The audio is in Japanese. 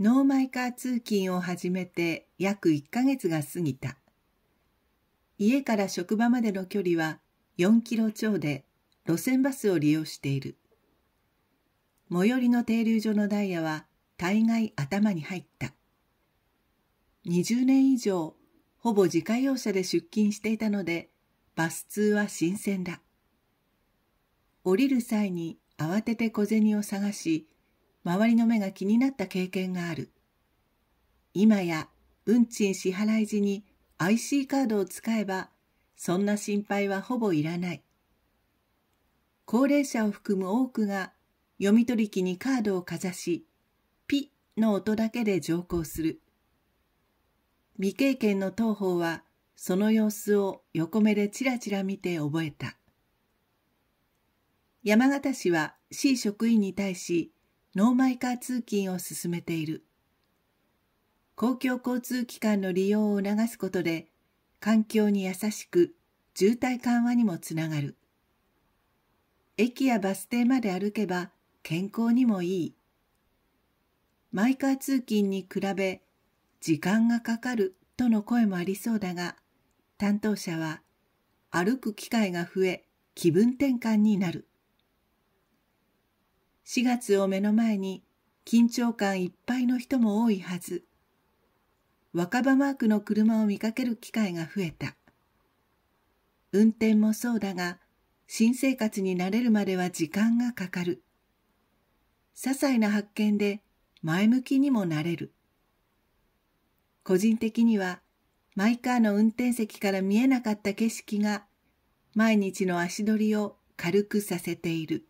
ノーマイカー通勤を始めて約1ヶ月が過ぎた。家から職場までの距離は4キロ超で路線バスを利用している。最寄りの停留所のダイヤは大概頭に入った。20年以上、ほぼ自家用車で出勤していたので、バス通は新鮮だ。降りる際に慌てて小銭を探し、周りの目が気になった経験がある。今や運賃支払い時に IC カードを使えばそんな心配はほぼいらない。高齢者を含む多くが読み取り機にカードをかざし、ピッの音だけで乗降する。未経験の当方はその様子を横目でちらちら見て覚えた。山形市は市職員に対し、ノーマイカー通勤を進めている。公共交通機関の利用を促すことで、環境に優しく、渋滞緩和にもつながる。駅やバス停まで歩けば健康にもいい。マイカー通勤に比べ、時間がかかるとの声もありそうだが、担当者は、歩く機会が増え、気分転換になる。4月を目の前に緊張感いっぱいの人も多いはず。若葉マークの車を見かける機会が増えた。運転もそうだが、新生活に慣れるまでは時間がかかる。些細な発見で前向きにもなれる。個人的には、マイカーの運転席から見えなかった景色が、毎日の足取りを軽くさせている。